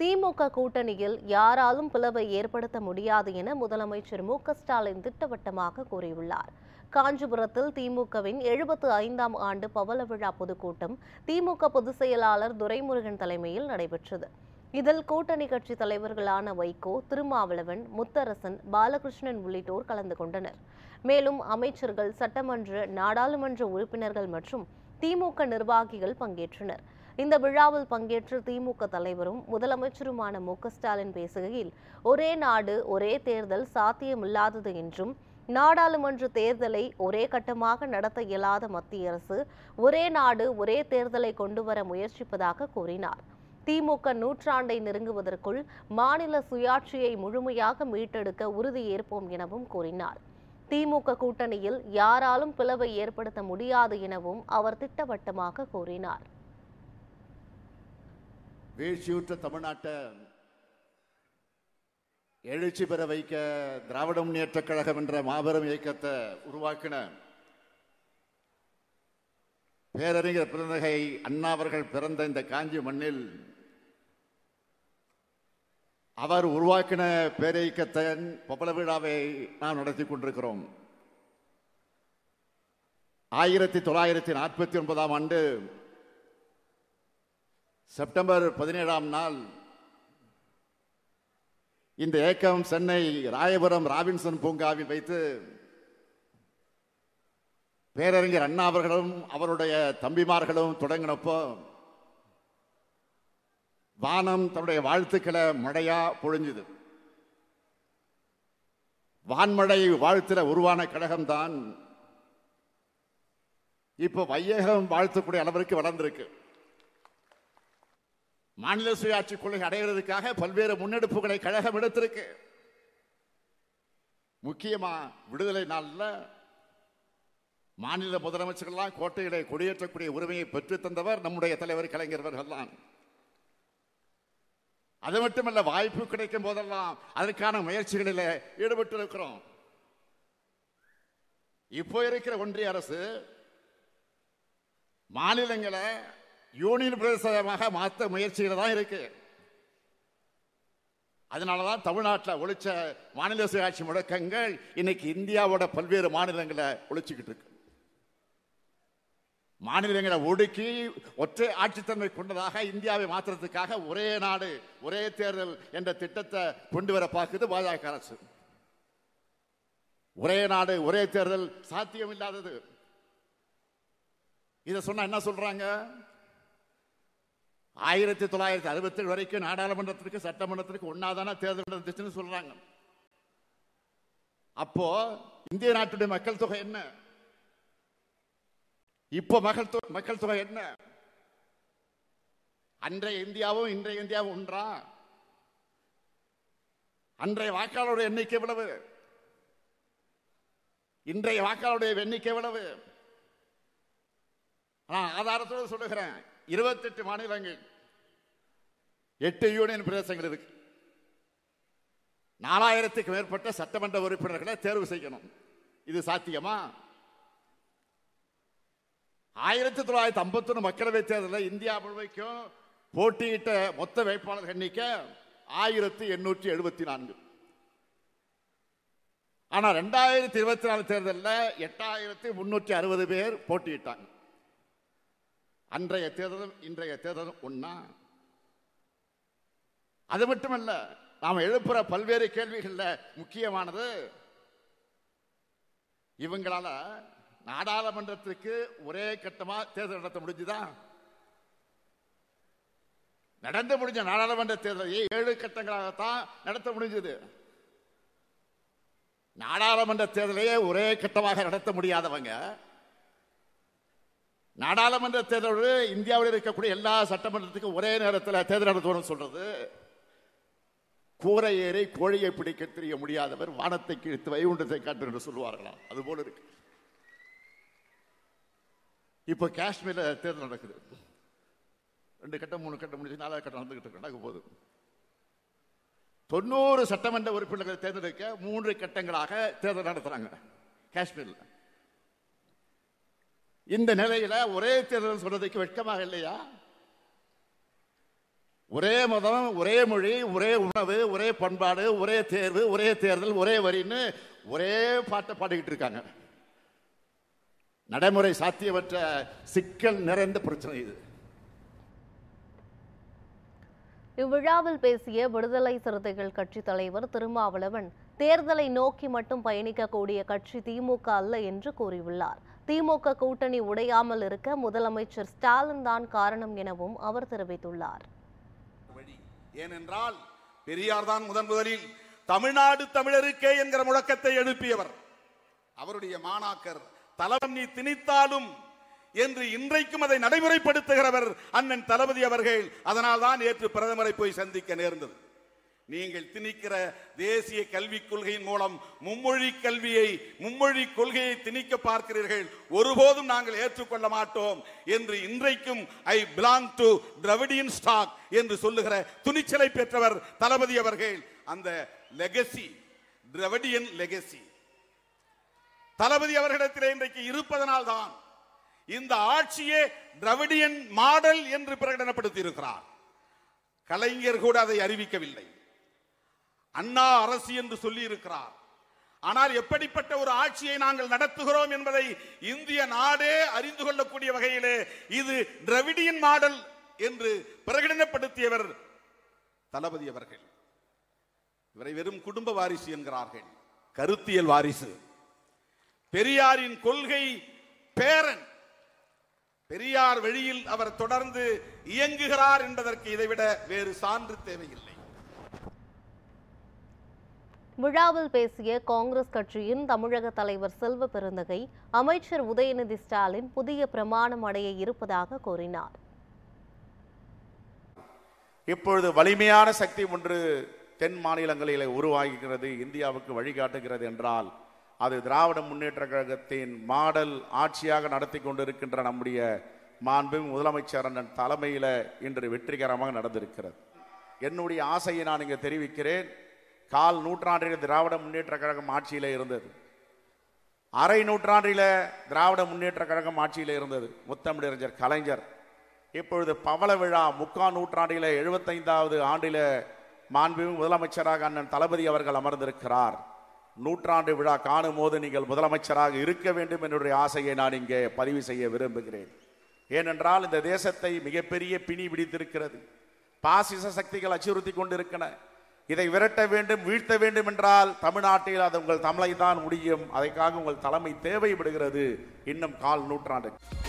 திமுக கூட்டணியில் யாராலும் பிளவை ஏற்படுத்த முடியாது என முதலமைச்சர் மு ஸ்டாலின் திட்டவட்டமாக கூறியுள்ளார் காஞ்சிபுரத்தில் திமுகவின் எழுபத்து ஐந்தாம் ஆண்டு பவள விழா பொதுக்கூட்டம் திமுக பொதுச் செயலாளர் துரைமுருகன் தலைமையில் நடைபெற்றது இதில் கூட்டணி கட்சி தலைவர்களான வைகோ திருமாவளவன் முத்தரசன் பாலகிருஷ்ணன் உள்ளிட்டோர் கலந்து கொண்டனர் மேலும் அமைச்சர்கள் சட்டமன்ற நாடாளுமன்ற உறுப்பினர்கள் மற்றும் திமுக நிர்வாகிகள் பங்கேற்றனர் இந்த விழாவில் பங்கேற்று திமுக தலைவரும் முதலமைச்சருமான மு ஸ்டாலின் பேசுகையில் ஒரே நாடு ஒரே தேர்தல் சாத்தியமில்லாதது என்றும் நாடாளுமன்ற தேர்தலை ஒரே கட்டமாக நடத்த இயலாத மத்திய அரசு ஒரே நாடு ஒரே தேர்தலை கொண்டுவர முயற்சிப்பதாக கூறினார் திமுக நூற்றாண்டை நெருங்குவதற்குள் மாநில சுயாட்சியை முழுமையாக மீட்டெடுக்க உறுதியேற்போம் எனவும் கூறினார் திமுக கூட்டணியில் யாராலும் பிளவை ஏற்படுத்த முடியாது எனவும் அவர் திட்டவட்டமாக கூறினார் வீழ்ச்சியுற்ற தமிழ்நாட்டை எழுச்சி பெற வைக்க திராவிட முன்னேற்ற கழகம் என்ற மாபெரும் இயக்கத்தை உருவாக்கின பேரறிஞர் பிறந்தகை அண்ணா அவர்கள் பிறந்த இந்த காஞ்சி மண்ணில் அவர் உருவாக்கின பேரியக்கத்தின் பபல விழாவை நாம் நடத்தி கொண்டிருக்கிறோம் ஆயிரத்தி தொள்ளாயிரத்தி நாற்பத்தி ஒன்பதாம் ஆண்டு செப்டம்பர் பதினேழாம் நாள் இந்த ஏக்கம் சென்னை ராயபுரம் ராபின்சன் பூங்காவில் வைத்து பேரறிஞர் அண்ணா அவர்களும் அவருடைய தம்பிமார்களும் தொடங்கினப்போ வானம் தன்னுடைய வாழ்த்துக்களை மழையா பொழிஞ்சுது வான்மழை வாழ்த்துல உருவான கழகம்தான் இப்போ வையகம் வாழ்த்துக்கூடிய அளவிற்கு வளர்ந்திருக்கு மாநில சுயாட்சி கொள்கை அடைகிறதுக்காக பல்வேறு முன்னெடுப்புகளை கழகம் எடுத்திருக்கு முக்கியமா விடுதலை நாளில் மாநில முதலமைச்சர்கள்லாம் கோட்டையிலே கொடியேற்றக்கூடிய உரிமையை பெற்று தந்தவர் நம்முடைய தலைவர் கலைஞர்கள் தான் அது மட்டுமல்ல வாய்ப்பு கிடைக்கும் போதெல்லாம் அதற்கான முயற்சிகளில் ஈடுபட்டு இருக்கிறோம் இப்போ இருக்கிற ஒன்றிய அரசு மாநிலங்களை யூனியன் பிரதேசமாக மாற்ற முயற்சியில் தான் இருக்கு அதனால தான் தமிழ்நாட்டில் ஒழிச்ச மாநில சுயாட்சி முழக்கங்கள் இன்னைக்கு இந்தியாவோட பல்வேறு மாநிலங்களை ஒழிச்சுக்கிட்டு இருக்கு மாநிலங்களை ஒடுக்கி ஒற்றை ஆட்சித்தன்மை கொண்டதாக இந்தியாவை மாற்றுறதுக்காக ஒரே நாடு ஒரே தேர்தல் என்ற திட்டத்தை கொண்டு வர பார்க்குது பாஜக அரசு ஒரே நாடு ஒரே தேர்தல் சாத்தியம் இல்லாதது இதை சொன்னா என்ன சொல்றாங்க ஆயிரத்தி தொள்ளாயிரத்தி ஏழு வரைக்கும் நாடாளுமன்றத்திற்கு சட்டமன்றத்திற்கு ஒன்னாதான தேர்தல் நடந்துச்சுன்னு சொல்றாங்க அப்போ இந்திய நாட்டுடைய மக்கள் தொகை என்ன இப்போ மக்கள் தொகை மக்கள் தொகை என்ன அன்றைய இந்தியாவும் இன்றைய இந்தியாவும் ஒன்றா அன்றைய வாக்காளருடைய எண்ணிக்கை எவ்வளவு இன்றைய வாக்காளருடைய எண்ணிக்கை எவ்வளவு ஆதாரத்தோடு சொல்லுகிறேன் இருபத்தெட்டு மாநிலங்கள் எட்டு யூனியன் பிரதேசங்கள் இருக்கு நாலாயிரத்துக்கு மேற்பட்ட சட்டமன்ற உறுப்பினர்களை தேர்வு செய்யணும் இது சாத்தியமா ஆயிரத்தி தொள்ளாயிரத்தி ஒன்று மக்களவைத் தேர்தலில் இந்தியா முழுமைக்கும் போட்டியிட்ட மொத்த வேட்பாளர் எண்ணிக்கை ஆயிரத்தி எண்ணூற்றி எழுபத்தி நான்கு ஆனால் ரெண்டாயிரத்தி இருபத்தி நாலு தேர்தலில் எட்டாயிரத்தி முன்னூற்றி அறுபது பேர் போட்டியிட்டாங்க அன்றைய தேர்தலும் இன்றைய தேர்தலும் ஒன்னா அது மட்டுமல்ல நாம் எழுப்புற பல்வேறு கேள்விகளில் முக்கியமானது இவங்களால நாடாளுமன்றத்திற்கு ஒரே கட்டமா தேர்தல் நடத்த முடிஞ்சுதான் நடந்து முடிஞ்ச நாடாளுமன்ற தேர்தலை ஏழு கட்டங்களாகத்தான் நடத்த முடிஞ்சது நாடாளுமன்ற தேர்தலையே ஒரே கட்டமாக நடத்த முடியாதவங்க நாடாளுமன்ற தேர்தலோடு இந்தியாவில் இருக்கக்கூடிய எல்லா சட்டமன்றத்துக்கும் ஒரே நேரத்தில் தேர்தல் நடத்துவோம் சொல்றது கூரை ஏறி கோழியை பிடிக்க தெரிய முடியாதவர் வானத்தை கிழித்து வைகுண்டத்தை காட்டு என்று சொல்லுவார்களாம் அது போல இருக்கு இப்போ காஷ்மீரில் தேர்தல் நடக்குது ரெண்டு கட்டம் மூணு கட்டம் முடிஞ்சு நாலாவது கட்டம் நடந்துகிட்டு நடக்க போகுது தொண்ணூறு சட்டமன்ற உறுப்பினர்களை தேர்ந்தெடுக்க மூன்று கட்டங்களாக தேர்தல் நடத்துகிறாங்க காஷ்மீரில் இந்த நிலையில ஒரே தேர்தல் சொல்றதுக்கு வெட்கமாக இல்லையா ஒரே மதம் ஒரே மொழி ஒரே உணவு ஒரே பண்பாடு ஒரே தேர்வு ஒரே தேர்தல் ஒரே வரின்னு ஒரே பாட்டை பாடிக்கிட்டு இருக்காங்க நடைமுறை சாத்தியமற்ற சிக்கல் நிறைந்த பிரச்சனை இது இவ்விழாவில் பேசிய விடுதலை சிறுத்தைகள் கட்சி தலைவர் திருமாவளவன் தேர்தலை நோக்கி மட்டும் பயணிக்கக்கூடிய கட்சி திமுக அல்ல என்று கூறியுள்ளார் திமுக கூட்டணி உடையாமல் இருக்க முதலமைச்சர் ஸ்டாலின் தான் காரணம் எனவும் அவர் தெரிவித்துள்ளார் ஏனென்றால் பெரியார் தான் முதன் முதலில் தமிழ்நாடு தமிழருக்கே என்கிற முழக்கத்தை எழுப்பியவர் அவருடைய மாணாக்கர் தலவம் நீ திணித்தாலும் என்று இன்றைக்கும் அதை நடைமுறைப்படுத்துகிறவர் அண்ணன் தளபதி அவர்கள் அதனால் தான் நேற்று பிரதமரை போய் சந்திக்க நேர்ந்தது நீங்கள் திணிக்கிற தேசிய கல்விக் கொள்கையின் மூலம் மும்மொழி கல்வியை மும்மொழி கொள்கையை திணிக்க பார்க்கிறீர்கள் ஒருபோதும் நாங்கள் ஏற்றுக்கொள்ள மாட்டோம் என்று இன்றைக்கும் I belong to Dravidian stock என்று சொல்லுகிற துணிச்சலை பெற்றவர் தளபதி அவர்கள் அந்த லெகசி திரவிடியன் லெகசி தளபதி அவர்களிடத்திலே இன்றைக்கு இருப்பதனால் தான் இந்த ஆட்சியே திரவிடியன் மாடல் என்று பிரகடனப்படுத்தி இருக்கிறார் கலைஞர் கூட அதை அறிவிக்கவில்லை அண்ணா அரசு என்று சொல்லி இருக்கிறார் ஆனால் எப்படிப்பட்ட ஒரு ஆட்சியை நாங்கள் நடத்துகிறோம் என்பதை இந்திய நாடே அறிந்து கொள்ளக்கூடிய வகையிலே இது திரவிடியன் மாடல் என்று பிரகடனப்படுத்தியவர் தளபதி அவர்கள் இவரை வெறும் குடும்ப வாரிசு என்கிறார்கள் கருத்தியல் வாரிசு பெரியாரின் கொள்கை பேரன் பெரியார் வழியில் அவர் தொடர்ந்து இயங்குகிறார் என்பதற்கு இதைவிட வேறு சான்று தேவையில்லை விழாவில் பேசிய காங்கிரஸ் கட்சியின் தமிழக தலைவர் செல்வ பெருந்தகை அமைச்சர் உதயநிதி ஸ்டாலின் புதிய பிரமாணம் அடைய இருப்பதாக கூறினார் இப்பொழுது வலிமையான சக்தி ஒன்று தென் மாநிலங்களில் உருவாகிறது இந்தியாவுக்கு வழிகாட்டுகிறது என்றால் அது திராவிட முன்னேற்ற கழகத்தின் மாடல் ஆட்சியாக நடத்தி கொண்டிருக்கின்ற நம்முடைய மாண்பு முதலமைச்சர் அண்ணன் தலைமையில் இன்று வெற்றிகரமாக நடந்திருக்கிறது என்னுடைய ஆசையை நான் இங்கே தெரிவிக்கிறேன் கால் நூற்றாண்டில் திராவிட முன்னேற்ற கழகம் ஆட்சியில் இருந்தது அரை நூற்றாண்டில் திராவிட முன்னேற்ற கழகம் ஆட்சியில் இருந்தது முத்தமிழறிஞர் கலைஞர் இப்பொழுது பவள விழா முக்கால் நூற்றாண்டில் எழுபத்தைந்தாவது ஆண்டில் மாண்பு முதலமைச்சராக அண்ணன் தளபதி அவர்கள் அமர்ந்திருக்கிறார் நூற்றாண்டு விழா காணும் போது நீங்கள் முதலமைச்சராக இருக்க வேண்டும் என்னுடைய ஆசையை நான் இங்கே பதிவு செய்ய விரும்புகிறேன் ஏனென்றால் இந்த தேசத்தை மிகப்பெரிய பிணி பிடித்திருக்கிறது பாசிச சக்திகள் அச்சுறுத்தி கொண்டிருக்கின இதை விரட்ட வேண்டும் வீழ்த்த வேண்டும் என்றால் தமிழ்நாட்டில் அது உங்கள் தமிழை தான் முடியும் அதைக்காக உங்கள் தலைமை தேவைப்படுகிறது இன்னும் கால் நூற்றாண்டு